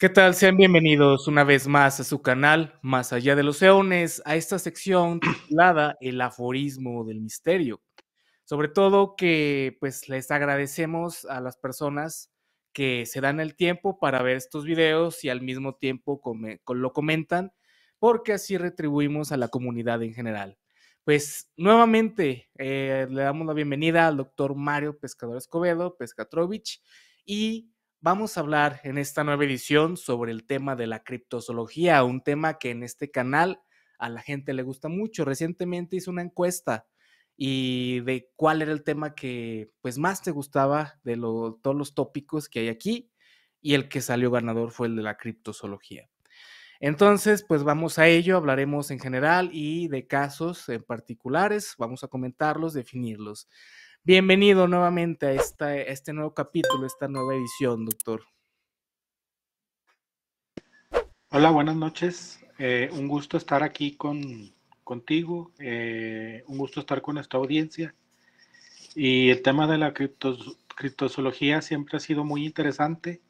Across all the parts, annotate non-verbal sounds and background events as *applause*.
¿Qué tal? Sean bienvenidos una vez más a su canal Más allá de los eones, a esta sección *clears throat* titulada El aforismo del misterio. Sobre todo que pues les agradecemos a las personas que se dan el tiempo para ver estos videos y al mismo tiempo lo comentan, porque así retribuimos a la comunidad en general. Pues nuevamente eh, le damos la bienvenida al doctor Mario Pescador Escobedo, Pescatrovich, y Vamos a hablar en esta nueva edición sobre el tema de la criptozoología, un tema que en este canal a la gente le gusta mucho. Recientemente hice una encuesta y de cuál era el tema que pues más te gustaba de todos los tópicos que hay aquí y el que salió ganador fue el de la criptozoología. Entonces, pues vamos a ello, hablaremos en general y de casos en particulares, vamos a comentarlos, definirlos. Bienvenido nuevamente a, este nuevo capítulo, esta nueva edición, doctor. Hola, buenas noches. Eh, un gusto estar aquí con, contigo, eh, un gusto estar con esta audiencia. Y el tema de la criptos, criptozoología siempre ha sido muy interesante,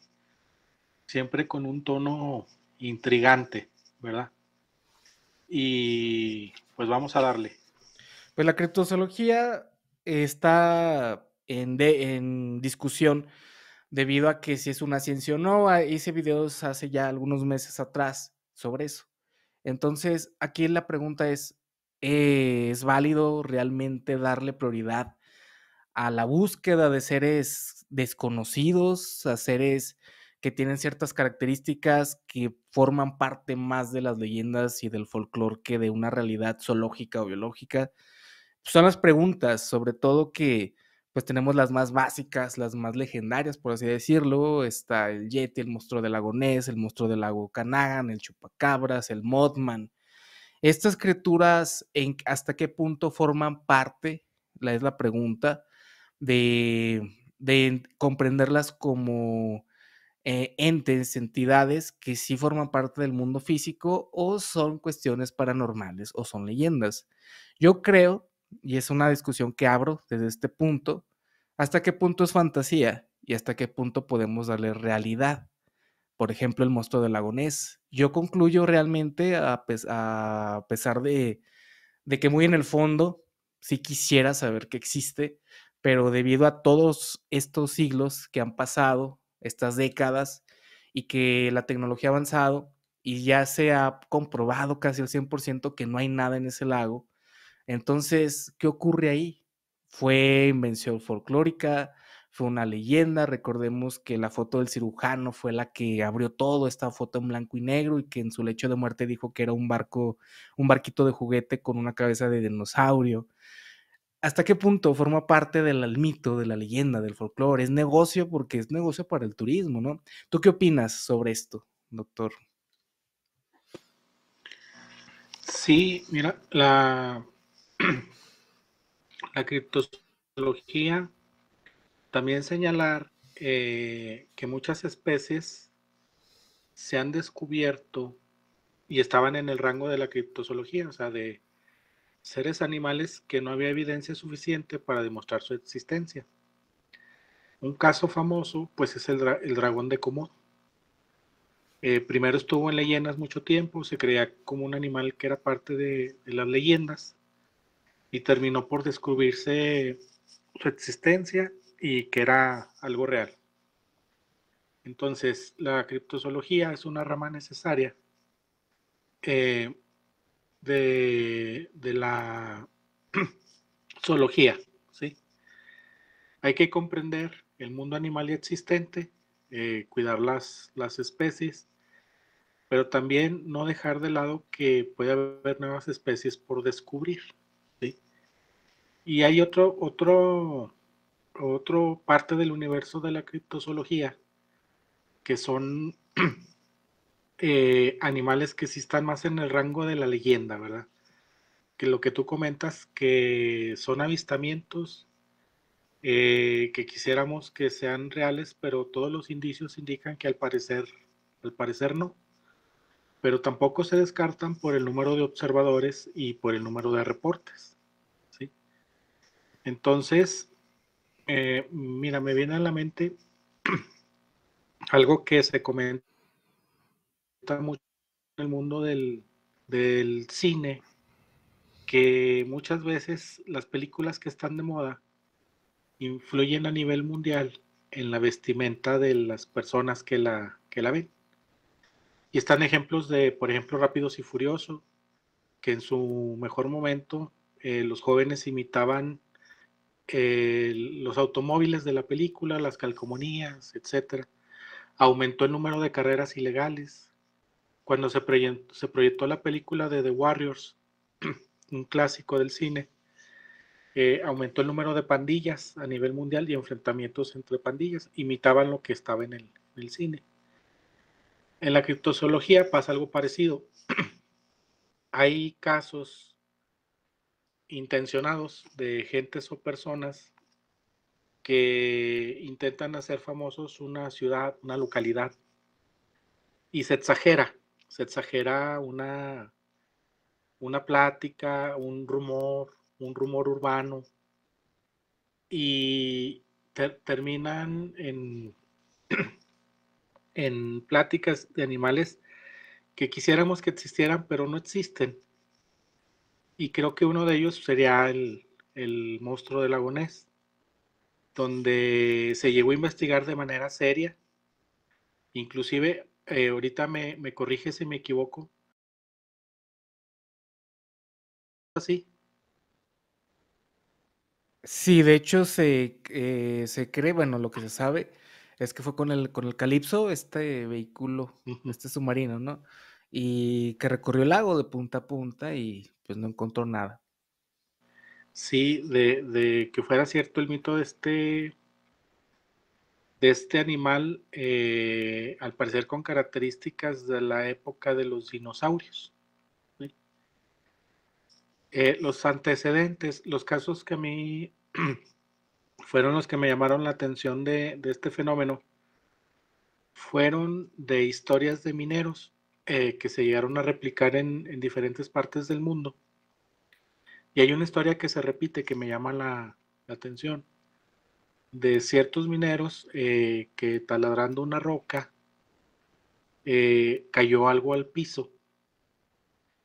siempre con un tono intrigante, ¿verdad? Y pues vamos a darle. Pues la criptozoología está en, discusión debido a que si es una ciencia o no. Ah, hice videos hace ya algunos meses atrás sobre eso. Entonces, aquí la pregunta es, ¿es válido realmente darle prioridad a la búsqueda de seres desconocidos, a seres que tienen ciertas características que forman parte más de las leyendas y del folclore que de una realidad zoológica o biológica? Pues, son las preguntas, sobre todo que pues tenemos las más básicas, las más legendarias, por así decirlo. Está el Yeti, el monstruo del lago Ness, el monstruo del lago Canagan, el Chupacabras, el Modman. Estas criaturas, en, ¿hasta qué punto forman parte? La es la pregunta de, comprenderlas como eh, entes, entidades que sí forman parte del mundo físico o son cuestiones paranormales o son leyendas. Yo creo y es una discusión que abro desde este punto, hasta qué punto es fantasía y hasta qué punto podemos darle realidad. Por ejemplo, el monstruo del lagonés. Yo concluyo realmente, a, pesar de, de que muy en el fondo sí quisiera saber que existe, pero debido a todos estos siglos que han pasado, estas décadas, y que la tecnología ha avanzado y ya se ha comprobado casi al 100% que no hay nada en ese lago, entonces, ¿qué ocurre ahí? Fue invención folclórica, fue una leyenda. Recordemos que la foto del cirujano fue la que abrió todo, esta foto en blanco y negro, y que en su lecho de muerte dijo que era un barco, un barquito de juguete con una cabeza de dinosaurio. ¿Hasta qué punto forma parte del mito, de la leyenda, del folclore? Es negocio porque es negocio para el turismo, ¿no? ¿Tú qué opinas sobre esto, doctor? Sí, mira, la, *clears throat* la criptozoología, también señalar eh, que muchas especies se han descubierto y estaban en el rango de la criptozoología, o sea, de seres animales que no había evidencia suficiente para demostrar su existencia. Un caso famoso, pues, es el, dragón de Komodo. Eh, primero estuvo en leyendas mucho tiempo, se creía como un animal que era parte de las leyendas, y terminó por descubrirse su existencia y que era algo real. Entonces, la criptozoología es una rama necesaria eh, de, la *clears throat* zoología. ¿sí? Hay que comprender el mundo animal y existente, eh, cuidar las, las especies, pero también no dejar de lado que puede haber nuevas especies por descubrir. Y hay otro, otro, otro parte del universo de la criptozoología que son *clears throat* eh, animales que sí están más en el rango de la leyenda, ¿verdad? Que lo que tú comentas, que son avistamientos eh, que quisiéramos que sean reales, pero todos los indicios indican que al parecer, al parecer no. Pero tampoco se descartan por el número de observadores y por el número de reportes. Entonces, eh, mira, me viene a la mente *clears throat* algo que se comenta mucho en el mundo del, cine, que muchas veces las películas que están de moda influyen a nivel mundial en la vestimenta de las personas que la, que la ven. Y están ejemplos de, por ejemplo, Rápidos y Furioso, que en su mejor momento eh, los jóvenes imitaban eh, los automóviles de la película, las calcomanías, etc. Aumentó el número de carreras ilegales. Cuando se, proyectó, la película de The Warriors, *clears throat* un clásico del cine, eh, aumentó el número de pandillas a nivel mundial y enfrentamientos entre pandillas. Imitaban lo que estaba en el, en el cine. En la criptozoología pasa algo parecido. *clears throat* Hay casos intencionados de gentes o personas que intentan hacer famosos una ciudad, una localidad, y se exagera, se exagera una, una plática, un rumor, un rumor urbano, y terminan en, *clears throat* en pláticas de animales que quisiéramos que existieran, pero no existen y creo que uno de ellos sería el, monstruo del lagonés, donde se llegó a investigar de manera seria. Inclusive, eh, ahorita me, corrige si me equivoco. Así. Sí, de hecho se, eh, se cree, bueno, lo que se sabe es que fue con el, con el Calipso, este vehículo, este submarino, ¿no? Y que recorrió el lago de punta a punta y pues no encontró nada. Sí, de, que fuera cierto el mito de este de este animal, eh, al parecer con características de la época de los dinosaurios. Eh, los antecedentes, los casos que a mí *clears throat* fueron los que me llamaron la atención de este fenómeno, fueron de historias de mineros. Eh, que se llegaron a replicar en, diferentes partes del mundo. Y hay una historia que se repite que me llama la, atención de ciertos mineros eh, que taladrando una roca eh, cayó algo al piso.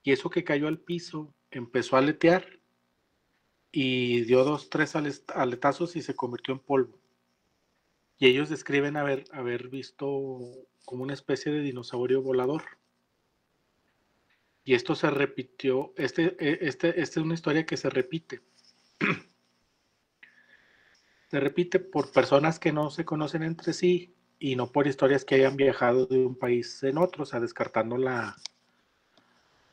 Y eso que cayó al piso empezó a aletear y dio dos, tres aletazos y se convirtió en polvo. Y ellos describen haber, haber visto como una especie de dinosaurio volador. Y esto se repitió, este, e, este, esta es una historia que se repite. *clears throat* se repite por personas que no se conocen entre sí y no por historias que hayan viajado de un país en otro, o sea, descartando la,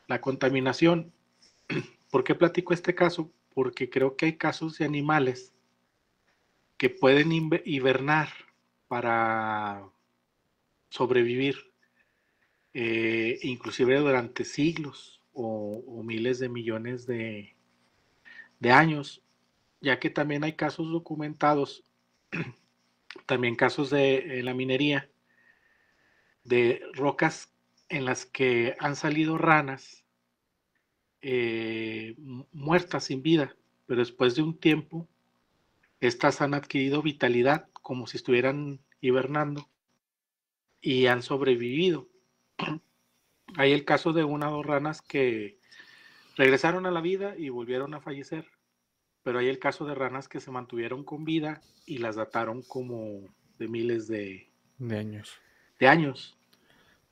la contaminación. *clears throat* ¿Por qué platico este caso? Porque creo que hay casos de animales que pueden hibernar para sobrevivir eh, inclusive durante siglos o, miles de millones de, años, ya que también hay casos documentados, *clears throat* también casos de la minería, de rocas en las que han salido ranas eh, muertas sin vida, pero después de un tiempo, estas han adquirido vitalidad como si estuvieran hibernando y han sobrevivido hay el caso de una o dos ranas que regresaron a la vida y volvieron a fallecer, pero hay el caso de ranas que se mantuvieron con vida y las dataron como de miles de, años. De años.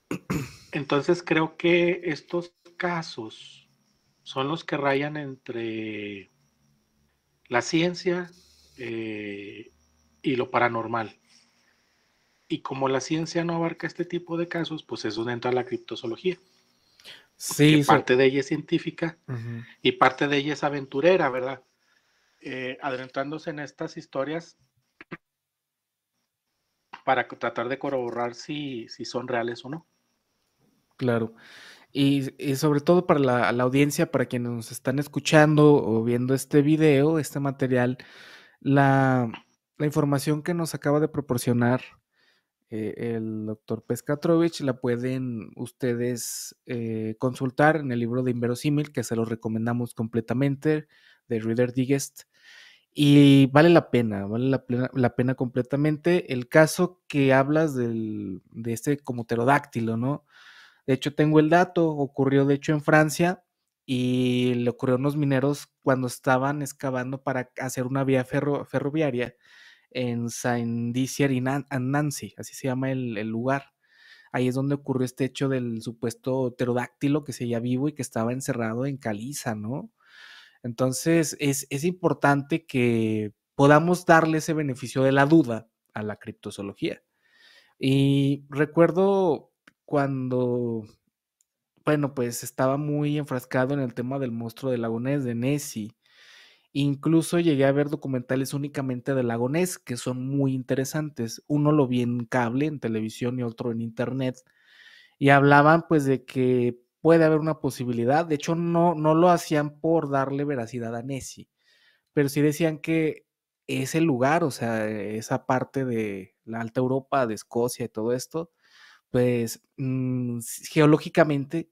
*clears throat* Entonces creo que estos casos son los que rayan entre la ciencia eh, y lo paranormal. Y como la ciencia no abarca este tipo de casos, pues eso entra a la criptozoología. Sí. parte de ella es científica y parte de ella es aventurera, ¿verdad? Eh, adentrándose en estas historias para tratar de corroborar si, son reales o no. Claro. Y, sobre todo para la, audiencia, para quienes nos están escuchando o viendo este video, este material, la, la información que nos acaba de proporcionar eh, el doctor Pescatrovich, la pueden ustedes eh, consultar en el libro de Inverosímil, que se lo recomendamos completamente, de Reader Digest. Y vale la pena, vale la, pena completamente el caso que hablas de este como pterodáctilo, ¿no? De hecho, tengo el dato, ocurrió de hecho en Francia y le ocurrió a unos mineros cuando estaban excavando para hacer una vía ferroviaria en Saint Dizier y Nancy, así se llama el, lugar. Ahí es donde ocurrió este hecho del supuesto pterodáctilo que se seguía vivo y que estaba encerrado en caliza, ¿no? Entonces es, importante que podamos darle ese beneficio de la duda a la criptozoología. Y recuerdo cuando, bueno, pues estaba muy enfrascado en el tema del monstruo de Lagunés de Nessie Incluso llegué a ver documentales únicamente de Lagonés, que son muy interesantes. Uno lo vi en cable, en televisión y otro en internet. Y hablaban pues de que puede haber una posibilidad. De hecho, no, no lo hacían por darle veracidad a Nessie, pero sí decían que ese lugar, o sea, esa parte de la Alta Europa, de Escocia y todo esto, pues mm, geológicamente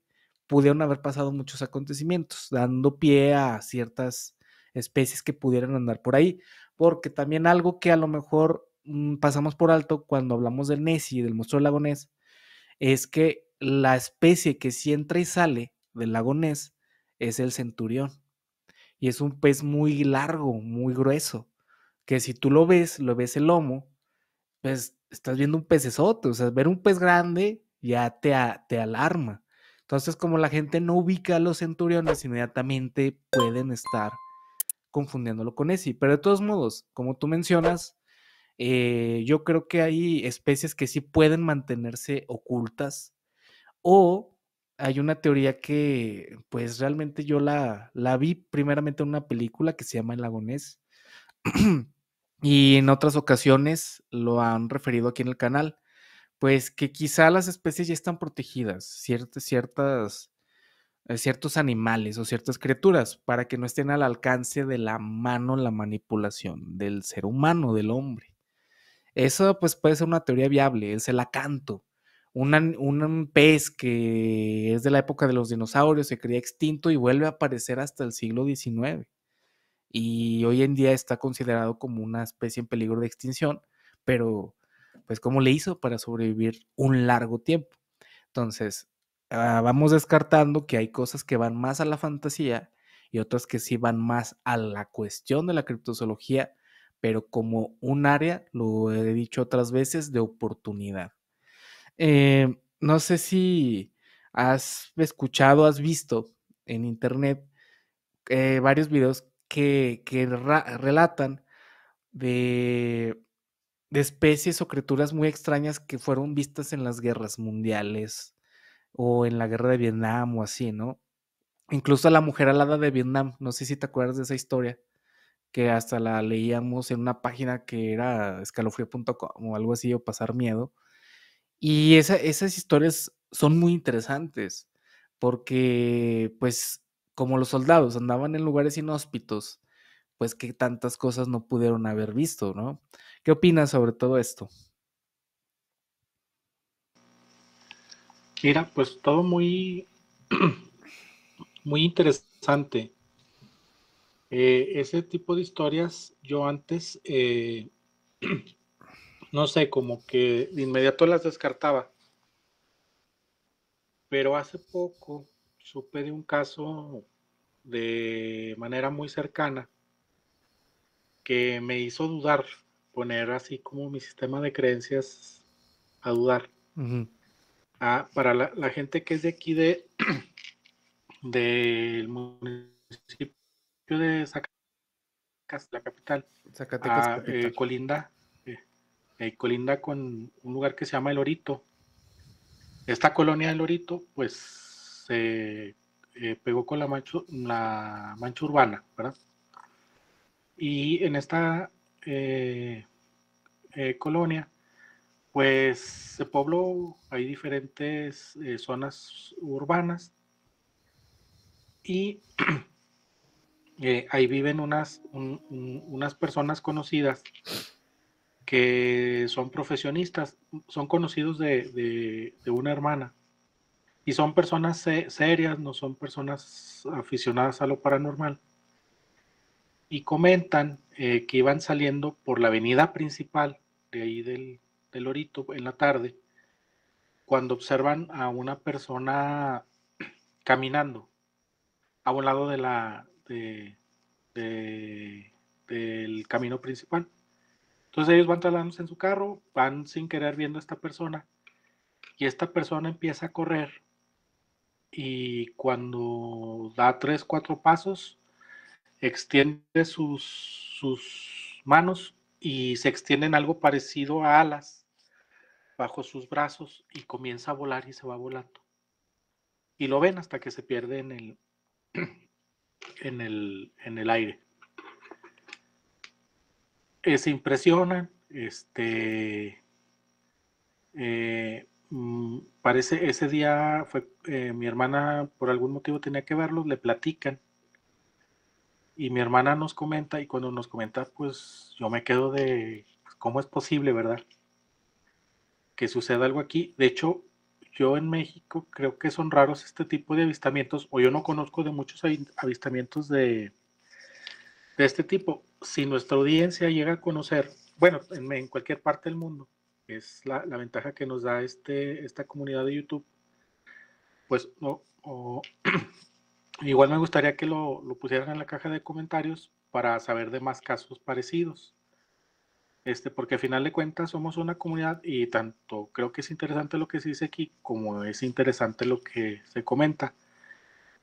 pudieron haber pasado muchos acontecimientos, dando pie a ciertas especies que pudieran andar por ahí. Porque también algo que a lo mejor mm, pasamos por alto cuando hablamos del Nessie y del monstruo lagonés, es que la especie que si entra y sale del lagonés es el centurión. Y es un pez muy largo, muy grueso, que si tú lo ves, lo ves el lomo, pues estás viendo un pecesote, o sea, ver un pez grande ya te, te alarma. Entonces, como la gente no ubica a los centuriones, inmediatamente pueden estar confundiéndolo con ese Pero de todos modos, como tú mencionas, eh, yo creo que hay especies que sí pueden mantenerse ocultas o hay una teoría que pues realmente yo la, la vi primeramente en una película que se llama El Lagonés *clears throat* y en otras ocasiones lo han referido aquí en el canal, pues que quizá las especies ya están protegidas, ciertas, ciertas eh, ciertos animales o ciertas criaturas para que no estén al alcance de la mano la manipulación del ser humano, del hombre. Eso pues puede ser una teoría viable, es el acanto. un pez que es de la época de los dinosaurios, se creía extinto y vuelve a aparecer hasta el siglo XIX. Y hoy en día está considerado como una especie en peligro de extinción, pero pues cómo le hizo para sobrevivir un largo tiempo. Entonces, Ah, vamos descartando que hay cosas que van más a la fantasía y otras que sí van más a la cuestión de la criptozoología, pero como un área, lo he dicho otras veces, de oportunidad. Em, no sé si has escuchado, has visto en internet eh, varios videos que, relatan de, especies o criaturas muy extrañas que fueron vistas en las guerras mundiales, o en la guerra de Vietnam o así, ¿no? Incluso la mujer alada de Vietnam, no sé si te acuerdas de esa historia, que hasta la leíamos en una página que era escalofrío.com o algo así, o pasar miedo. Y esas historias son muy interesantes, porque pues como los soldados andaban en lugares inhóspitos, pues que tantas cosas no pudieron haber visto, ¿no? ¿Qué opinas sobre todo esto? Mira, pues todo muy, *clears throat* muy interesante. Eh, ese tipo de historias yo antes, eh, *clears throat* no sé, como que de inmediato las descartaba. Pero hace poco supe de un caso de manera muy cercana que me hizo dudar, poner así como mi sistema de creencias a dudar para la, gente que es de aquí de *clears throat* del municipio de Zacatecas, la capital, Zacatecas, eh, colinda, eh, eh, colinda con un lugar que se llama El Orito. Esta colonia del Orito, pues se pegó con la mancha urbana, ¿verdad? Y en esta colonia pues se pueblo hay diferentes eh, zonas urbanas y *clears throat* eh, ahí viven unas, unas personas conocidas que son profesionistas, son conocidos de, una hermana y son personas serias, no son personas aficionadas a lo paranormal. Y comentan eh, que iban saliendo por la avenida principal de ahí del, del orito en la tarde, cuando observan a una persona caminando a un lado de la, de, del camino principal. Entonces ellos van trasladándose en su carro, van sin querer viendo a esta persona y esta persona empieza a correr y cuando da tres, cuatro pasos, extiende sus, sus manos y se extienden algo parecido a alas bajo sus brazos y comienza a volar y se va volando. Y lo ven hasta que se pierde en el, *clears throat* en el, en el aire. Eh, se impresionan, este, eh, mm, parece ese día fue eh, mi hermana por algún motivo tenía que verlos, le platican y mi hermana nos comenta y cuando nos comenta pues yo me quedo de pues, cómo es posible, ¿verdad? que suceda algo aquí. De hecho, yo en México creo que son raros este tipo de avistamientos, o yo no conozco de muchos avistamientos de, de este tipo. Si nuestra audiencia llega a conocer, bueno, en, cualquier parte del mundo, es la, ventaja que nos da este, esta comunidad de YouTube, pues no, *clears throat* igual me gustaría que lo, lo pusieran en la caja de comentarios para saber de más casos parecidos este, porque al final de cuentas somos una comunidad y tanto creo que es interesante lo que se dice aquí como es interesante lo que se comenta.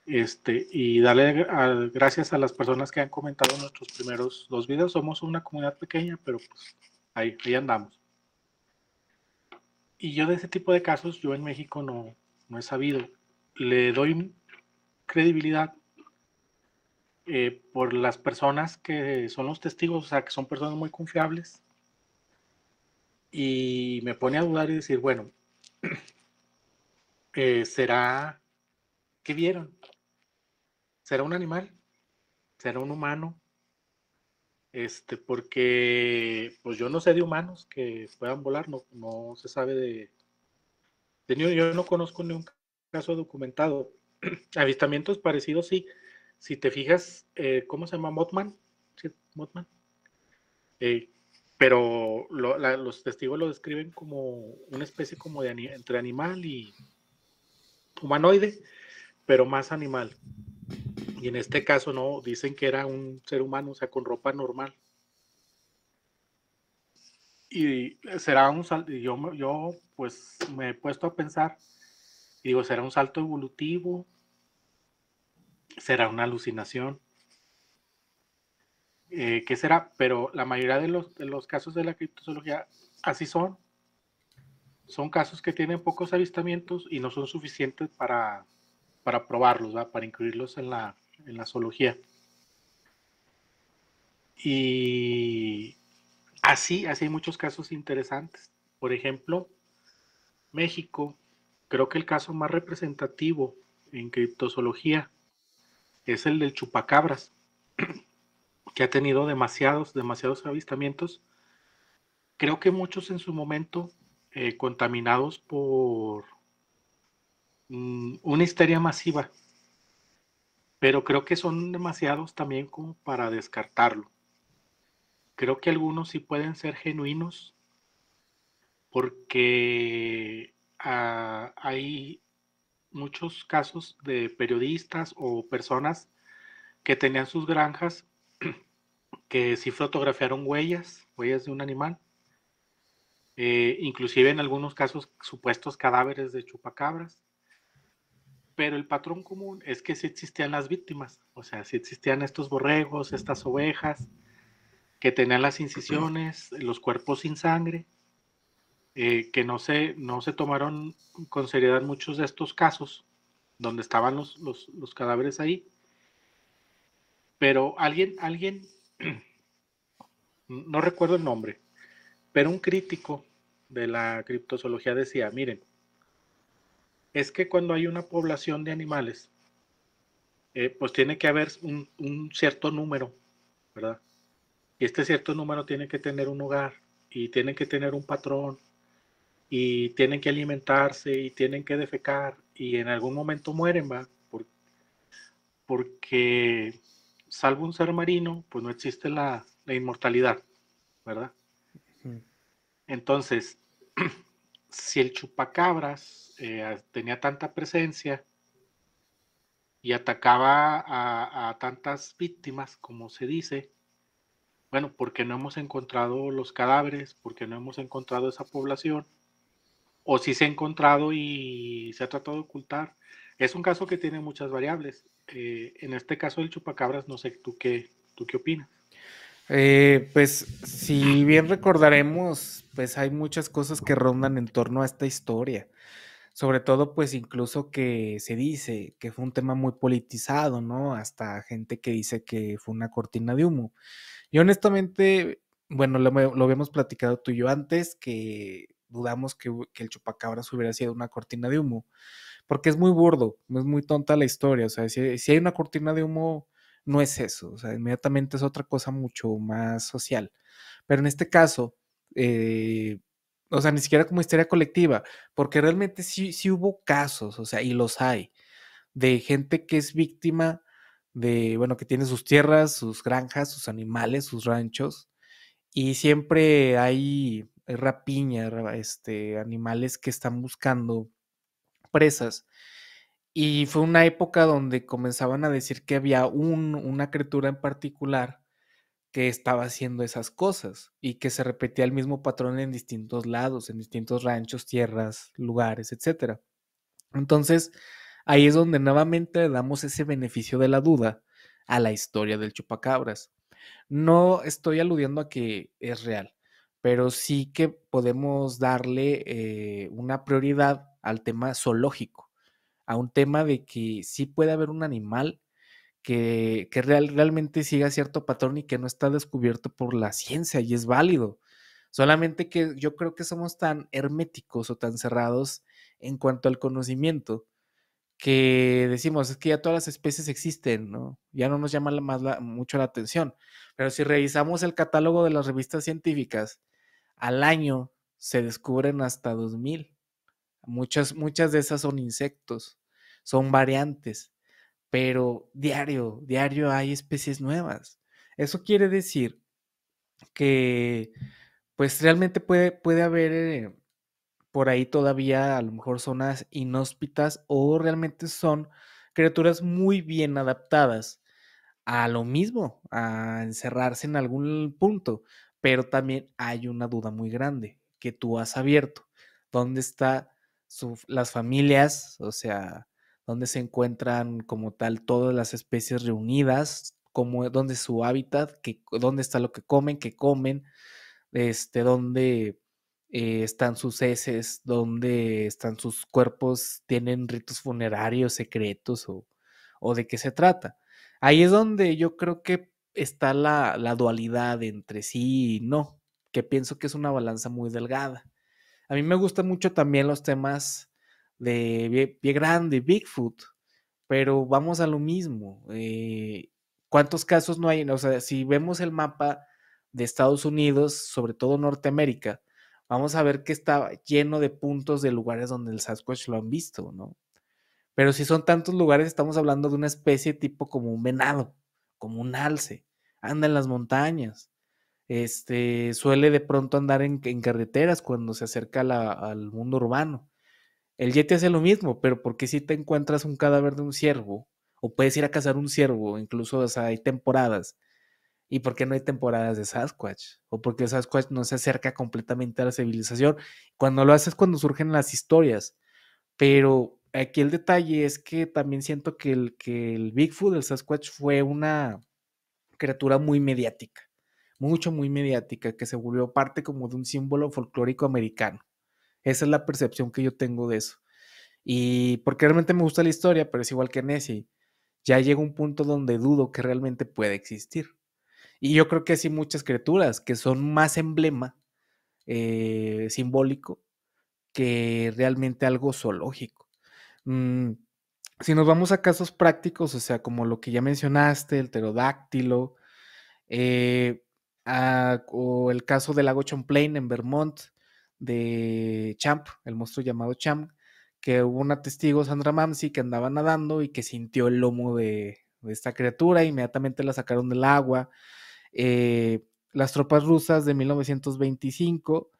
Este, y darle gracias a las personas que han comentado nuestros primeros dos videos. Somos una comunidad pequeña, pero pues ahí, ahí andamos. Y yo de ese tipo de casos, yo en México no, no he sabido. Le doy credibilidad eh, por las personas que son los testigos, o sea, que son personas muy confiables y me pone a dudar y decir, bueno, *clears throat* eh, ¿será qué vieron? ¿Será un animal? ¿Será un humano? Este, porque pues yo no sé de humanos que puedan volar, no, se sabe de, yo no conozco ningún caso documentado. *clears throat* Avistamientos parecidos, sí. Si te fijas, eh, ¿cómo se llama? Motman. ¿Sí? Eh, pero los testigos lo describen como una especie como de entre animal y humanoide, pero más animal. Y en este caso no, dicen que era un ser humano, o sea, con ropa normal. Y será un salto, yo, yo pues me he puesto a pensar, y digo, será un salto evolutivo, será una alucinación, eh, qué será, pero la mayoría de los, casos de la criptozoología así son. Son casos que tienen pocos avistamientos y no son suficientes para, para probarlos, para incluirlos en la, en la zoología. Y así, así hay muchos casos interesantes. Por ejemplo, México, creo que el caso más representativo en criptozoología es el del chupacabras. *clears throat* que ha tenido demasiados, demasiados avistamientos. Creo que muchos en su momento eh, contaminados por mm, una histeria masiva, pero creo que son demasiados también como para descartarlo. Creo que algunos sí pueden ser genuinos porque ah, hay muchos casos de periodistas o personas que tenían sus granjas que sí fotografiaron huellas, huellas de un animal, eh, inclusive en algunos casos supuestos cadáveres de chupacabras, pero el patrón común es que sí existían las víctimas, o sea, sí existían estos borregos, estas ovejas, que tenían las incisiones, los cuerpos sin sangre, eh, que no se, no se tomaron con seriedad muchos de estos casos donde estaban los, los cadáveres ahí. Pero alguien, alguien *clears throat* no recuerdo el nombre, pero un crítico de la criptozoología decía, miren, es que cuando hay una población de animales, eh, pues tiene que haber un, cierto número, ¿verdad? Y este cierto número tiene que tener un hogar y tiene que tener un patrón y tienen que alimentarse y tienen que defecar y en algún momento mueren, ¿va? Por, porque salvo un ser marino, pues no existe la, inmortalidad, ¿verdad? Entonces, *clears throat* si el chupacabras eh, tenía tanta presencia y atacaba a, a, tantas víctimas, como se dice, bueno, porque no hemos encontrado los cadáveres, porque no hemos encontrado esa población, o si se ha encontrado y se ha tratado de ocultar. Es un caso que tiene muchas variables. Eh, en este caso del chupacabras, no sé, ¿tú qué, tú qué opinas? Eh, pues si bien recordaremos, pues hay muchas cosas que rondan en torno a esta historia. Sobre todo, pues incluso que se dice que fue un tema muy politizado, ¿no? Hasta gente que dice que fue una cortina de humo. Y honestamente, bueno, lo habíamos platicado tú y yo antes, que dudamos que, que, el chupacabras hubiera sido una cortina de humo, porque es muy burdo, es muy tonta la historia, o sea, si, hay una cortina de humo, no es eso, o sea, inmediatamente es otra cosa mucho más social. Pero en este caso, eh, o sea, ni siquiera como historia colectiva, porque realmente sí, sí hubo casos, o sea, y los hay, de gente que es víctima de, bueno, que tiene sus tierras, sus granjas, sus animales, sus ranchos, y siempre hay rapiña, este, animales que están buscando presas. Y fue una época donde comenzaban a decir que había una criatura en particular que estaba haciendo esas cosas y que se repetía el mismo patrón en distintos lados, en distintos ranchos, tierras, lugares, etc. Entonces, ahí es donde nuevamente damos ese beneficio de la duda a la historia del chupacabras. No estoy aludiendo a que es real, pero sí que podemos darle eh, una prioridad al tema zoológico, a un tema de que sí puede haber un animal que, realmente siga cierto patrón y que no está descubierto por la ciencia y es válido. Solamente que yo creo que somos tan herméticos o tan cerrados en cuanto al conocimiento que decimos, es que ya todas las especies existen, ¿no? Ya no nos llama la, más mucho la atención. Pero si revisamos el catálogo de las revistas científicas, al año se descubren hasta 2000. Muchas, muchas de esas son insectos, son variantes, pero diario, diario hay especies nuevas. Eso quiere decir que pues realmente puede, puede haber eh, por ahí todavía a lo mejor zonas inhóspitas o realmente son criaturas muy bien adaptadas a lo mismo, a encerrarse en algún punto, pero también hay una duda muy grande que tú has abierto. ¿Dónde están las familias? O sea, ¿dónde se encuentran como tal todas las especies reunidas? Como, e, ¿Dónde su hábitat? Que, ¿Dónde está lo que comen? ¿Qué comen? Este, ¿Dónde eh, están sus heces, donde están sus cuerpos, tienen ritos funerarios secretos o, de qué se trata. Ahí es donde yo creo que está la, dualidad entre sí y no, que pienso que es una balanza muy delgada. A mí me gustan mucho también los temas de pie grande, Bigfoot, pero vamos a lo mismo. Eh, ¿Cuántos casos no hay? O sea, si vemos el mapa de Estados Unidos, sobre todo Norteamérica, vamos a ver que está lleno de puntos de lugares donde el Sasquatch lo han visto, ¿no? Pero si son tantos lugares, estamos hablando de una especie tipo como un venado, como un alce, anda en las montañas, este, suele de pronto andar en, carreteras cuando se acerca al mundo urbano. El yeti hace lo mismo, pero porque si te encuentras un cadáver de un ciervo, o puedes ir a cazar un ciervo, incluso hay temporadas ¿Y por qué no hay temporadas de Sasquatch? ¿O por qué Sasquatch no se acerca completamente a la civilización? Cuando lo haces cuando surgen las historias. Pero aquí el detalle es que también siento que el, que el Bigfoot, el Sasquatch, fue una criatura muy mediática. Mucho, muy mediática, que se volvió parte como de un símbolo folclórico americano. Esa es la percepción que yo tengo de eso. Y porque realmente me gusta la historia, pero es igual que Nessie. Ya llega un punto donde dudo que realmente pueda existir. Y yo creo que sí muchas criaturas que son más emblema eh, simbólico que realmente algo zoológico. Mm, si nos vamos a casos prácticos, o sea, como lo que ya mencionaste, el pterodáctilo, eh, ah, o el caso del lago Champlain en Vermont, de Champ, el monstruo llamado Champ, que hubo un testigo, Sandra Mamsi, que andaba nadando y que sintió el lomo de, de esta criatura, e inmediatamente la sacaron del agua. Eh, las tropas rusas de 1925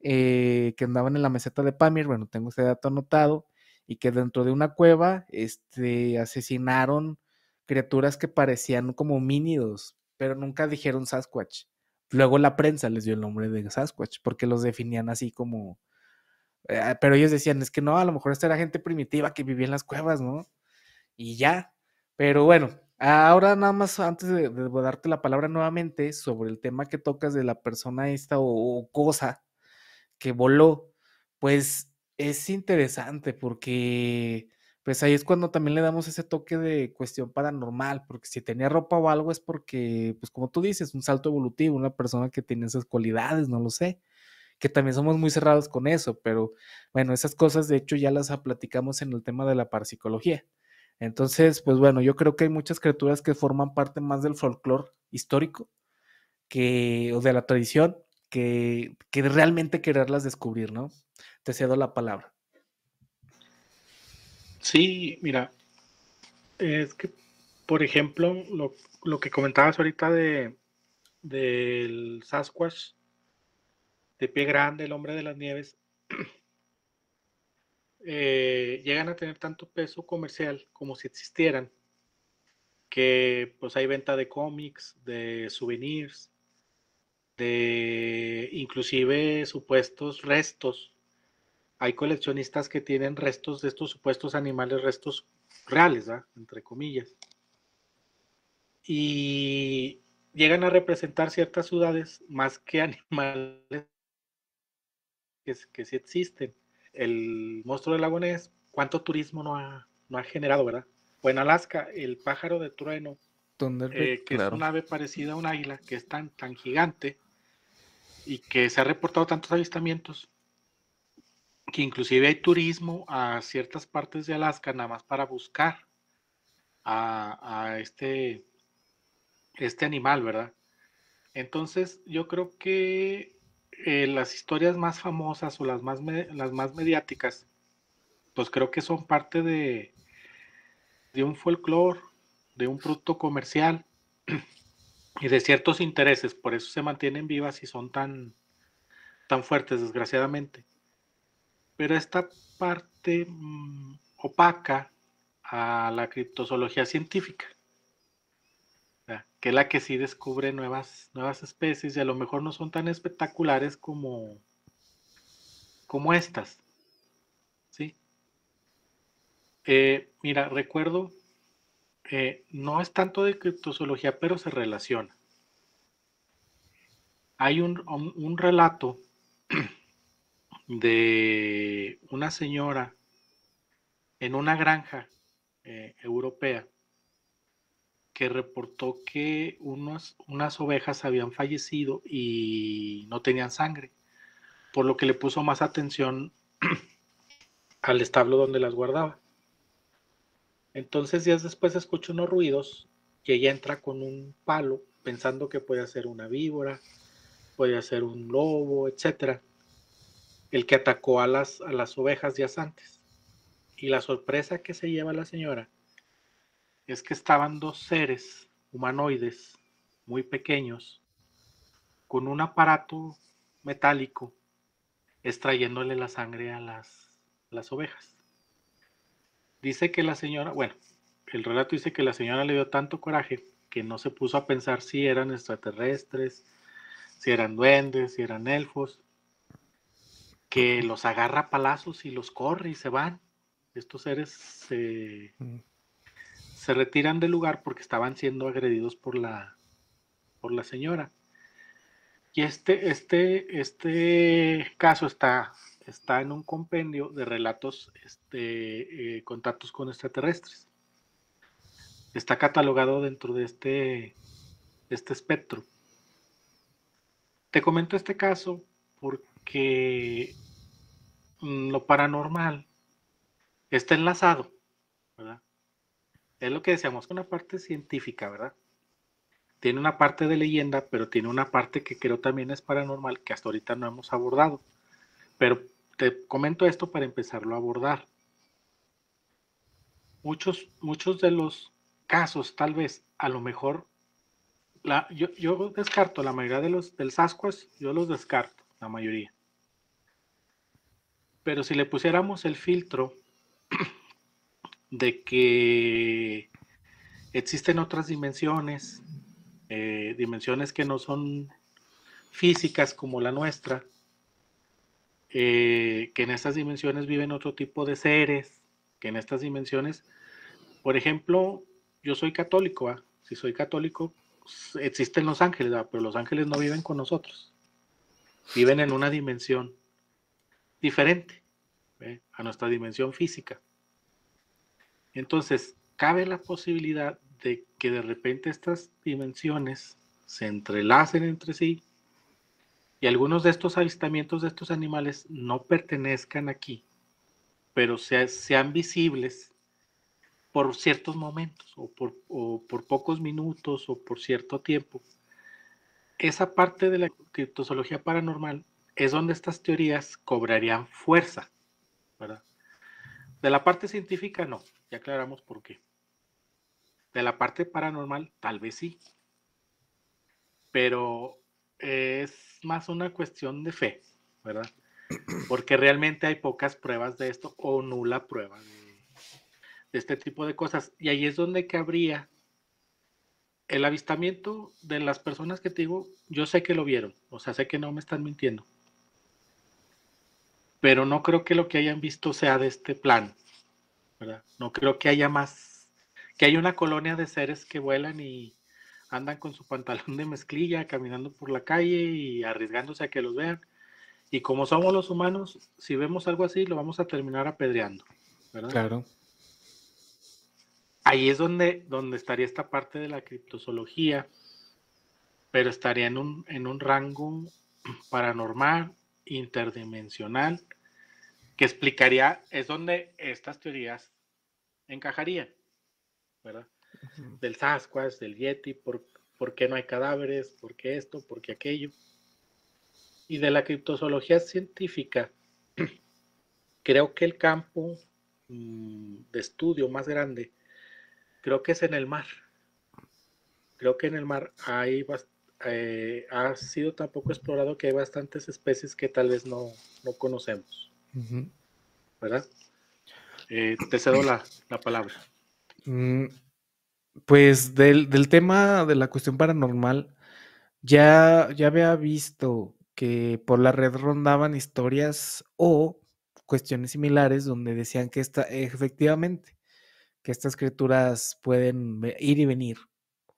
eh, que andaban en la meseta de Pamir, bueno, tengo ese dato anotado, y que dentro de una cueva este, asesinaron criaturas que parecían como mínidos, pero nunca dijeron Sasquatch. Luego la prensa les dio el nombre de Sasquatch, porque los definían así como... Eh, pero ellos decían, es que no, a lo mejor esta era gente primitiva que vivía en las cuevas, ¿no? Y ya, pero bueno, Ahora nada más, antes de, darte la palabra nuevamente sobre el tema que tocas de la persona esta o, o cosa que voló, pues es interesante porque pues ahí es cuando también le damos ese toque de cuestión paranormal, porque si tenía ropa o algo es porque, pues como tú dices, un salto evolutivo, una persona que tiene esas cualidades, no lo sé, que también somos muy cerrados con eso, pero bueno, esas cosas de hecho ya las platicamos en el tema de la parapsicología. Entonces, pues bueno, yo creo que hay muchas criaturas que forman parte más del folclore histórico que, o de la tradición que, que realmente quererlas descubrir, ¿no? Te cedo la palabra. Sí, mira, es que, por ejemplo, lo, que comentabas ahorita de del Sasquatch de pie grande, el hombre de las nieves, eh, llegan a tener tanto peso comercial como si existieran, que pues hay venta de cómics, de souvenirs, de inclusive supuestos restos. Hay coleccionistas que tienen restos de estos supuestos animales, restos reales, entre comillas. Y llegan a representar ciertas ciudades más que *laughs* animales que, que sí existen el monstruo del lago Ness, ¿cuánto turismo no ha, generado, verdad? O en Alaska, el pájaro de trueno, eh, que es un ave parecida a un águila, que es tan, tan gigante y que se ha reportado tantos avistamientos, que inclusive hay turismo a ciertas partes de Alaska nada más para buscar a, este, este animal, ¿verdad? Entonces, yo creo que eh, las historias más famosas o las más, las más mediáticas, pues creo que son parte de, de un folclore, de un producto comercial y de ciertos intereses. Por eso se mantienen vivas y son tan, tan fuertes, desgraciadamente. Pero esta parte mm, opaca a la criptozoología científica que es la que sí descubre nuevas, nuevas especies y a lo mejor no son tan espectaculares como, como estas. ¿Sí? Eh, mira, recuerdo, eh, no es tanto de criptozoología, pero se relaciona. Hay un, relato *clears throat* de una señora en una granja eh, europea que reportó que unas ovejas habían fallecido y no tenían sangre, por lo que le puso más atención *clears throat* al establo donde las guardaba. Entonces días después escucha unos ruidos y ella entra con un palo pensando que puede ser una víbora, puede ser un lobo, etc. El que atacó a las, a las ovejas días antes. Y la sorpresa que se lleva la señora es que estaban dos seres humanoides muy pequeños con un aparato metálico extrayéndole la sangre a las, las ovejas. Dice que la señora, bueno, el relato dice que la señora le dio tanto coraje que no se puso a pensar si eran extraterrestres, si eran duendes, si eran elfos, que los agarra a palazos y los corre y se van. Estos seres se, mm se retiran del lugar porque estaban siendo agredidos por la, por la señora. Y este, este, este caso está, está en un compendio de relatos, este, eh, contactos con extraterrestres. Está catalogado dentro de este, este espectro. Te comento este caso porque mm, lo paranormal está enlazado, ¿verdad? es lo que decíamos una parte científica, ¿verdad? Tiene una parte de leyenda, pero tiene una parte que creo también es paranormal, que hasta ahorita no hemos abordado. Pero te comento esto para empezarlo a abordar. Muchos, muchos de los casos, tal vez, a lo mejor, yo, descarto la mayoría de los del Sasquatch, yo los descarto, la mayoría. Pero si le pusiéramos el filtro *clears throat* de que existen otras dimensiones, eh, dimensiones que no son físicas como la nuestra, eh, que en estas dimensiones viven otro tipo de seres, que en estas dimensiones, por ejemplo, yo soy católico, si soy católico, existen los ángeles, pero los ángeles no viven con nosotros, viven en una dimensión diferente a nuestra dimensión física. Entonces, cabe la posibilidad de que de repente estas dimensiones se entrelacen entre sí y algunos de estos avistamientos de estos animales no pertenezcan aquí, pero sean visibles por ciertos momentos o por, pocos minutos o por cierto tiempo. Esa parte de la criptozoología paranormal es donde estas teorías cobrarían fuerza, ¿verdad? De la parte científica no, ya aclaramos por qué. De la parte paranormal, tal vez sí. Pero es más una cuestión de fe, ¿verdad? *clears throat* Porque realmente hay pocas pruebas de esto o nula prueba de, este tipo de cosas. Y ahí es donde cabría el avistamiento de las personas que te digo, yo sé que lo vieron, o sea, sé que no me están mintiendo. Pero no creo que lo que hayan visto sea de este plan, no creo que haya más, que hay una colonia de seres que vuelan y andan con su pantalón de mezclilla caminando por la calle y arriesgándose a que los vean. Y como somos los humanos, si vemos algo así, lo vamos a terminar apedreando, Claro. Ahí es donde, donde estaría esta parte de la criptozoología, pero estaría un, en un rango paranormal, interdimensional, que explicaría, es donde estas teorías encajarían, ¿verdad? Del Sasquatch, del Yeti, por, qué no hay cadáveres, por qué esto, por qué aquello. Y de la criptozoología científica, *clears throat* creo que el campo mm, de estudio más grande, creo que es en el mar. Creo que en el mar eh, ha sido tan poco explorado que hay bastantes especies que tal vez no conocemos. ¿Verdad? Eh, te cedo la, palabra. Mm, pues del, tema de la cuestión paranormal, ya, ya había visto que por la red rondaban historias o cuestiones similares donde decían que esta, efectivamente, que estas criaturas pueden ir y venir,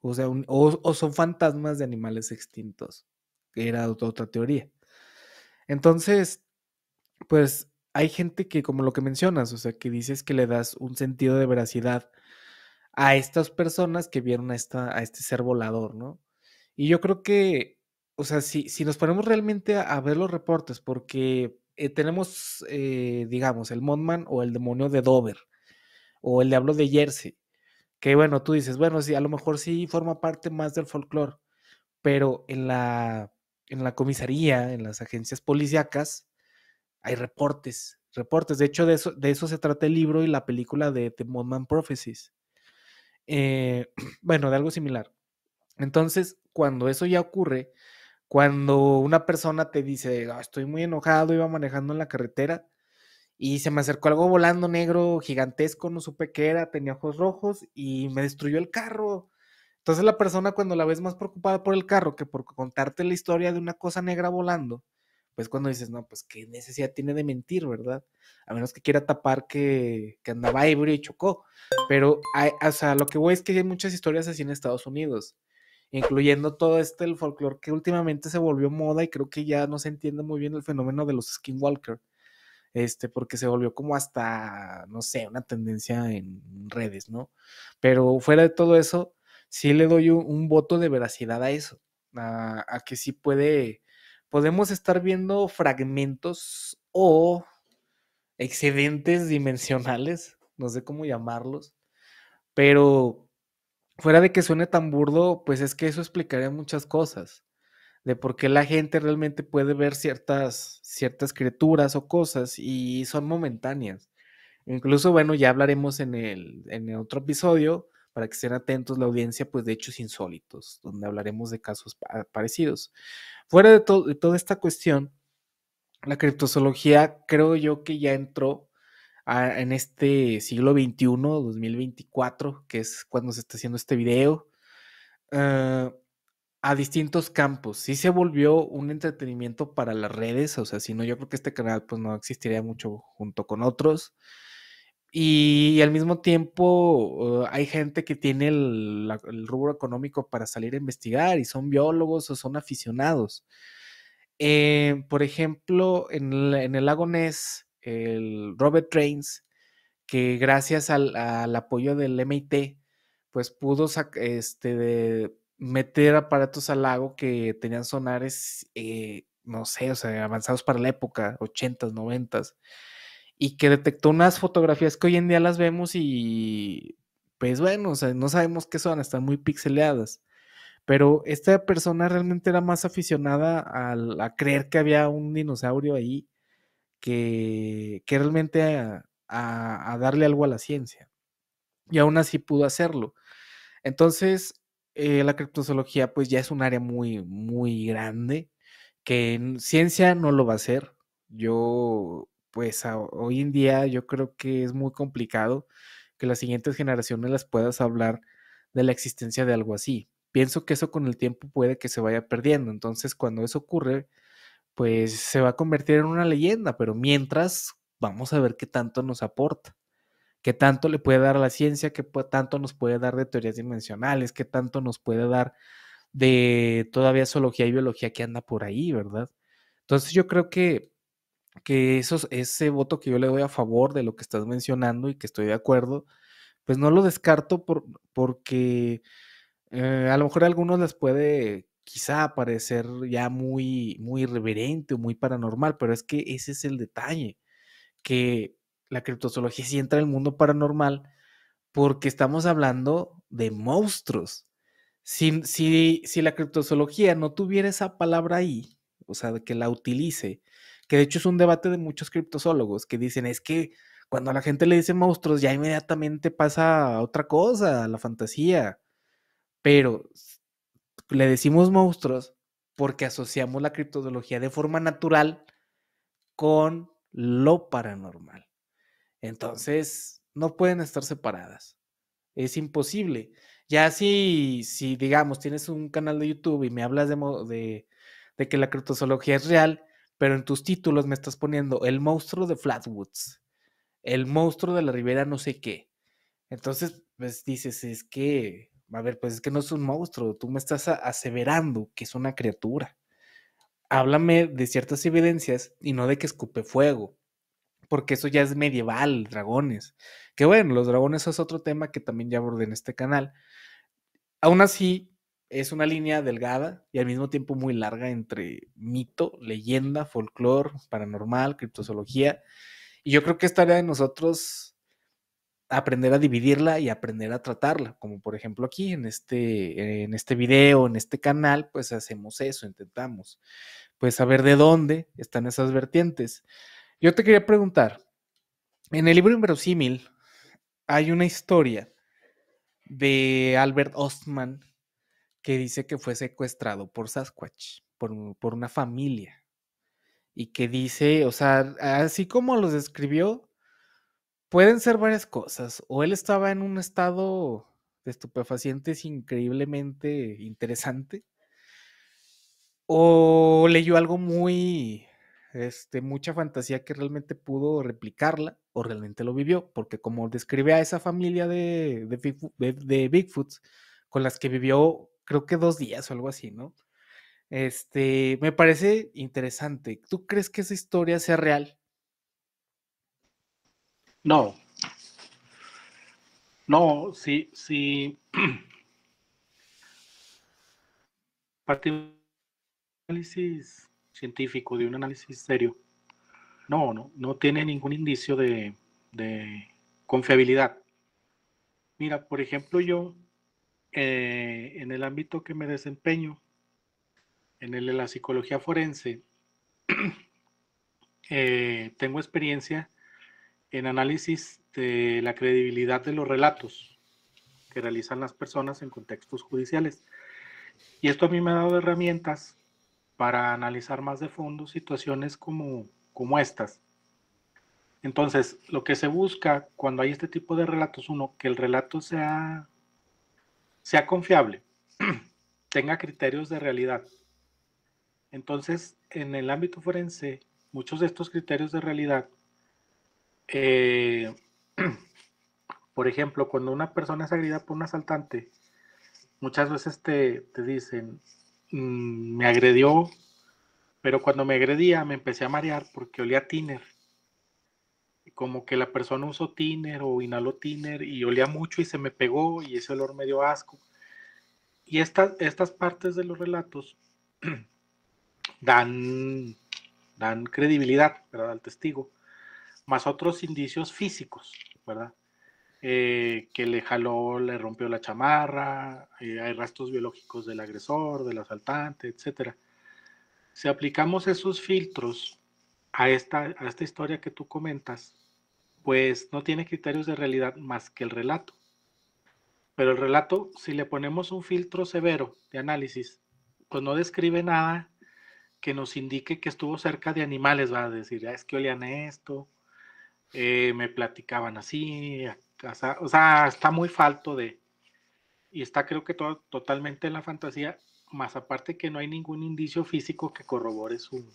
o sea, o, o, son fantasmas de animales extintos, era otra teoría. Entonces, pues hay gente que, como lo que mencionas, o sea, que dices que le das un sentido de veracidad a estas personas que vieron a, esta, a este ser volador, ¿no? Y yo creo que, o sea, si, nos ponemos realmente a, ver los reportes, porque eh, tenemos, eh, digamos, el Mothman o el demonio de Dover, o el diablo de Jersey, que bueno, tú dices, bueno, sí, a lo mejor sí forma parte más del folclore, pero en la, en la comisaría, en las agencias policíacas, hay reportes, reportes. De hecho, de eso, se trata el libro y la película de The Mothman Prophecies. Eh, *clears throat* bueno, de algo similar. Entonces, cuando eso ya ocurre, cuando una persona te dice, ah, estoy muy enojado, iba manejando en la carretera y se me acercó algo volando negro, gigantesco, no supe qué era, tenía ojos rojos y me destruyó el carro. Entonces la persona cuando la ves más preocupada por el carro que por contarte la historia de una cosa negra volando, pues cuando dices, no, pues qué necesidad tiene de mentir, ¿verdad? A menos que quiera tapar que, andaba ebrio y chocó. Pero, hay, o sea, lo que voy es que hay muchas historias así en Estados Unidos, incluyendo todo este el folclore que últimamente se volvió moda y creo que ya no se entiende muy bien el fenómeno de los skinwalker. Este, porque se volvió como hasta, no sé, una tendencia en redes, ¿no? Pero fuera de todo eso, sí le doy un, voto de veracidad a eso, a que sí puede podemos estar viendo fragmentos o excedentes dimensionales, no sé cómo llamarlos, pero fuera de que suene tan burdo, pues es que eso explicaría muchas cosas, de por qué la gente realmente puede ver ciertas, ciertas criaturas o cosas y son momentáneas. Incluso, bueno, ya hablaremos en el en el otro episodio para que estén atentos la audiencia, pues de hechos insólitos, donde hablaremos de casos parecidos. Fuera de, toda esta cuestión, la criptozoología creo yo que ya entró en este siglo XXI, 2024, que es cuando se está haciendo este video, eh, a distintos campos. Sí se volvió un entretenimiento para las redes, o sea, si no, yo creo que este canal pues no existiría mucho junto con otros. Y, al mismo tiempo uh, hay gente que tiene el, rubro económico para salir a investigar y son biólogos o son aficionados. Eh, por ejemplo, en el, lago Ness, el Robert Trains, que gracias al, apoyo del MIT, pues pudo este, meter aparatos al lago que tenían sonares, eh, no sé, o sea, avanzados para la época, 80s, 90s y que detectó unas fotografías que hoy en día las vemos y pues bueno, no sabemos qué son, están muy pixeleadas. Pero esta persona realmente era más aficionada a, creer que había un dinosaurio ahí que, realmente a, darle algo a la ciencia. Y aún así pudo hacerlo. Entonces, eh, la criptozoología pues ya es un área muy, muy grande que en ciencia no lo va a hacer. Yo pues hoy en día yo creo que es muy complicado que las siguientes generaciones las puedas hablar de la existencia de algo así. Pienso que eso con el tiempo puede que se vaya perdiendo. Entonces, cuando eso ocurre, pues se va a convertir en una leyenda, pero mientras vamos a ver qué tanto nos aporta, qué tanto le puede dar a la ciencia, qué tanto nos puede dar de teorías dimensionales, qué tanto nos puede dar de todavía zoología y biología que anda por ahí, ¿verdad? Entonces yo creo que que ese voto que yo le doy a favor de lo que estás mencionando y que estoy de acuerdo, pues no lo descarto porque eh, a lo mejor a algunos les puede quizá parecer ya muy, muy irreverente o muy paranormal, pero es que ese es el detalle, que la criptozoología sí entra en el mundo paranormal porque estamos hablando de monstruos. Si, si la criptozoología no tuviera esa palabra ahí, o sea, que la utilice, que de hecho es un debate de muchos criptozoólogos que dicen es que cuando a la gente le dice monstruos ya inmediatamente pasa a otra cosa, a la fantasía, pero le decimos monstruos porque asociamos la criptozoología de forma natural con lo paranormal. Entonces, no pueden estar separadas. Es imposible. Ya si, si digamos, tienes un canal de YouTube y me hablas de, de, de que la criptozoología es real, pero en tus títulos me estás poniendo el monstruo de Flatwoods, el monstruo de la ribera no sé qué. Entonces, pues dices, es que, a ver, pues es que no es un monstruo, tú me estás aseverando que es una criatura. Háblame de ciertas evidencias y no de que escupe fuego, porque eso ya es medieval, dragones. Que bueno, los dragones es otro tema que también ya abordé en este canal. Aún así, es una línea delgada y al mismo tiempo muy larga entre mito, leyenda, folclore, paranormal, criptozoología. Y yo creo que es tarea de nosotros aprender a dividirla y aprender a tratarla, como por ejemplo aquí en este, en este video, en este canal, pues hacemos eso, intentamos, pues saber de dónde están esas vertientes. Yo te quería preguntar, en el libro Inverosímil hay una historia de Albert Ostman que dice que fue secuestrado por Sasquatch, por, una familia. Y que dice, o sea, así como los describió, pueden ser varias cosas. O él estaba en un estado de estupefacientes increíblemente interesante. O leyó algo muy, este, mucha fantasía que realmente pudo replicarla o realmente lo vivió. Porque como describe a esa familia de, de, Bigfoot con las que vivió creo que dos días o algo así, ¿no? Este, me parece interesante. ¿Tú crees que esa historia sea real? No. No, sí, sí. *clears throat* Parte de un análisis científico, de un análisis serio. No, no, no tiene ningún indicio de, de confiabilidad. Mira, por ejemplo, yo eh, en el ámbito que me desempeño, en el de la psicología forense, *clears throat* eh, tengo experiencia en análisis de la credibilidad de los relatos que realizan las personas en contextos judiciales. Y esto a mí me ha dado herramientas para analizar más de fondo situaciones como, como estas. Entonces, lo que se busca cuando hay este tipo de relatos, uno, que el relato sea sea confiable, *clears throat* tenga criterios de realidad. Entonces, en el ámbito forense, muchos de estos criterios de realidad, eh, *clears throat* por ejemplo, cuando una persona es agredida por un asaltante, muchas veces te, dicen, mm, me agredió, pero cuando me agredía me empecé a marear porque olía a tiner como que la persona usó tiner o inhaló tiner y olía mucho y se me pegó y ese olor me dio asco. Y estas estas partes de los relatos *clears throat* dan, dan credibilidad ¿verdad? al testigo, más otros indicios físicos, ¿verdad? Eh, que le jaló, le rompió la chamarra, eh, hay rastros biológicos del agresor, del asaltante, etc. Si aplicamos esos filtros a esta, a esta historia que tú comentas, pues no tiene criterios de realidad más que el relato. Pero el relato, si le ponemos un filtro severo de análisis, pues no describe nada que nos indique que estuvo cerca de animales, va a decir, ah, es que olían esto, eh, me platicaban así, o sea, está muy falto de, y está creo que todo, totalmente en la fantasía, más aparte que no hay ningún indicio físico que corrobore su,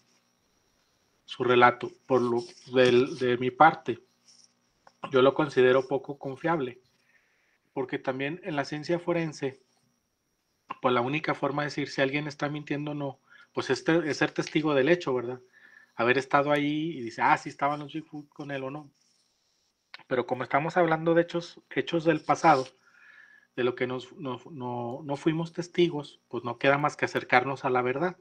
su relato, por lo del, de mi parte yo lo considero poco confiable, porque también en la ciencia forense, pues la única forma de decir si alguien está mintiendo o no, pues es, ser testigo del hecho, ¿verdad? Haber estado ahí y dice, ah, sí estaban los con él o no. Pero como estamos hablando de hechos, hechos del pasado, de lo que nos, no, fuimos testigos, pues no queda más que acercarnos a la verdad.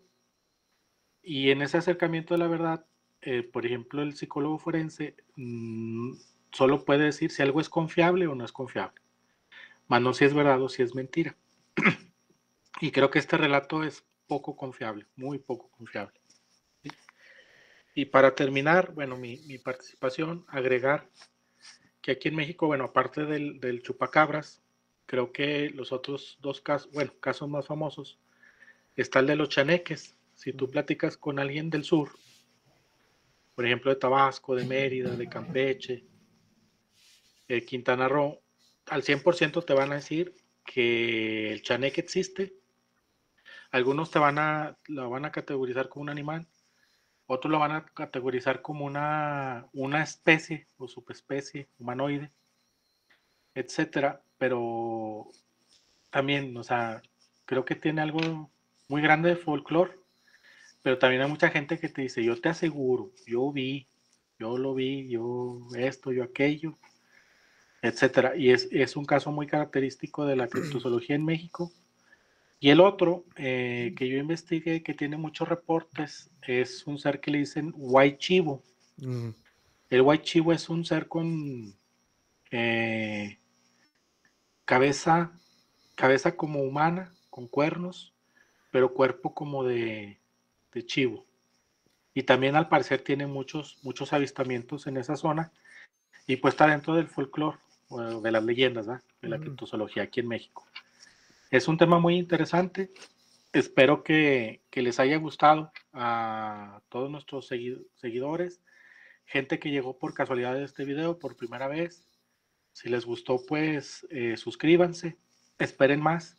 Y en ese acercamiento de la verdad, eh, por ejemplo, el psicólogo forense mm, solo puede decir si algo es confiable o no es confiable, más no si es verdad o si es mentira. *clears throat* y creo que este relato es poco confiable, muy poco confiable. Y para terminar, bueno, mi, participación, agregar que aquí en México, bueno, aparte del, del chupacabras, creo que los otros dos casos, bueno, casos más famosos, está el de los chaneques. Si tú platicas con alguien del sur, por ejemplo, de Tabasco, de Mérida, de Campeche, el Quintana Roo, al 100% te van a decir que el chaneque existe. Algunos te van a, lo van a categorizar como un animal, otros lo van a categorizar como una, una especie o subespecie humanoide, etcétera. Pero también, o sea, creo que tiene algo muy grande de folclore, pero también hay mucha gente que te dice, yo te aseguro, yo vi, yo lo vi, yo esto, yo aquello, etcétera. Y es, un caso muy característico de la *clears throat* criptozoología en México. Y el otro eh, que yo investigué, que tiene muchos reportes, es un ser que le dicen Huaychivo. Chivo. El El Chivo es un ser con eh, cabeza, cabeza como humana, con cuernos, pero cuerpo como de, de chivo. Y también al parecer tiene muchos, muchos avistamientos en esa zona y pues está dentro del folclore de las leyendas, de la criptozoología aquí en México. Es un tema muy interesante. Espero que, les haya gustado a todos nuestros seguidores, gente que llegó por casualidad de este video por primera vez. Si les gustó, pues eh, suscríbanse, esperen más.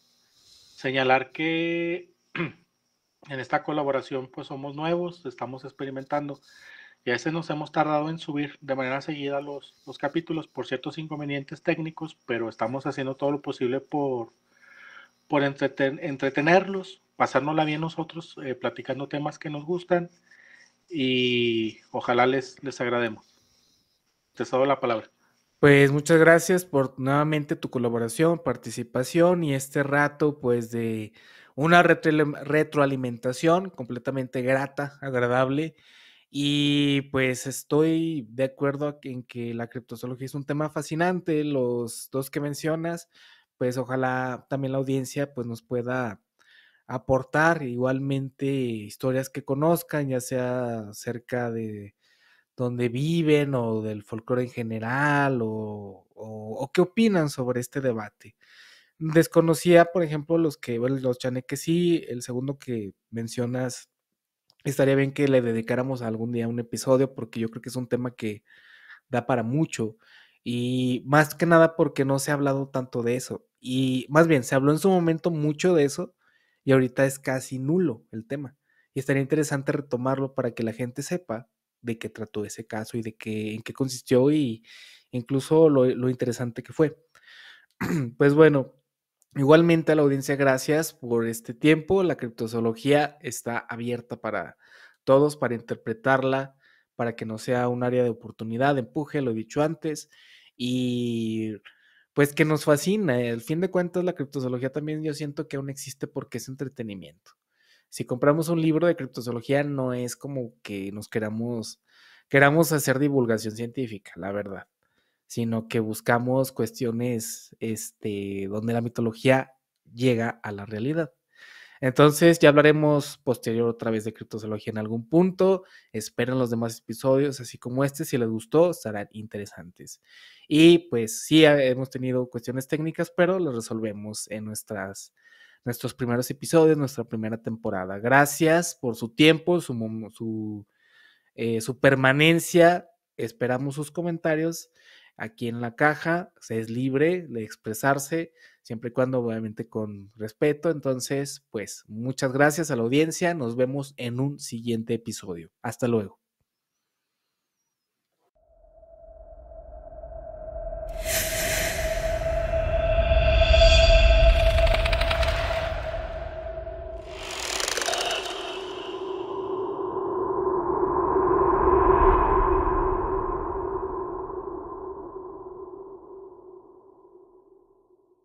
Señalar que *clears throat* en esta colaboración pues somos nuevos, estamos experimentando y a veces nos hemos tardado en subir de manera seguida los, los capítulos por ciertos inconvenientes técnicos, pero estamos haciendo todo lo posible por, por entretenerlos, pasárnosla bien nosotros, eh, platicando temas que nos gustan y ojalá les, les agrademos. Te cedo la palabra. Pues muchas gracias por nuevamente tu colaboración, participación y este rato pues de una retroalimentación completamente grata, agradable y pues estoy de acuerdo en que la criptozoología es un tema fascinante, los dos que mencionas, pues ojalá también la audiencia pues nos pueda aportar igualmente historias que conozcan, ya sea cerca de donde viven o del folclore en general o, qué opinan sobre este debate. Desconocía, por ejemplo, los que, bueno, los chaneques sí, el segundo que mencionas estaría bien que le dedicáramos algún día un episodio porque yo creo que es un tema que da para mucho y más que nada porque no se ha hablado tanto de eso y más bien se habló en su momento mucho de eso y ahorita es casi nulo el tema y estaría interesante retomarlo para que la gente sepa de qué trató ese caso y de qué, en qué consistió y incluso lo, lo interesante que fue. *clears throat* pues bueno, Igualmente a la audiencia, gracias por este tiempo. La criptozoología está abierta para todos, para interpretarla, para que no sea un área de oportunidad, empuje, lo he dicho antes, y pues que nos fascina. Al fin de cuentas, la criptozoología también yo siento que aún existe porque es entretenimiento. Si compramos un libro de criptozoología, no es como que nos queramos, queramos hacer divulgación científica, la verdad sino que buscamos cuestiones este, donde la mitología llega a la realidad. Entonces ya hablaremos posterior otra vez de criptozoología en algún punto. Esperen los demás episodios, así como este, si les gustó, estarán interesantes. Y pues sí, hemos tenido cuestiones técnicas, pero las resolvemos en nuestras, nuestros primeros episodios, nuestra primera temporada. Gracias por su tiempo, su eh, permanencia. Esperamos sus comentarios aquí en la caja, se es libre de expresarse, siempre y cuando obviamente con respeto. Entonces, pues muchas gracias a la audiencia, nos vemos en un siguiente episodio. Hasta luego.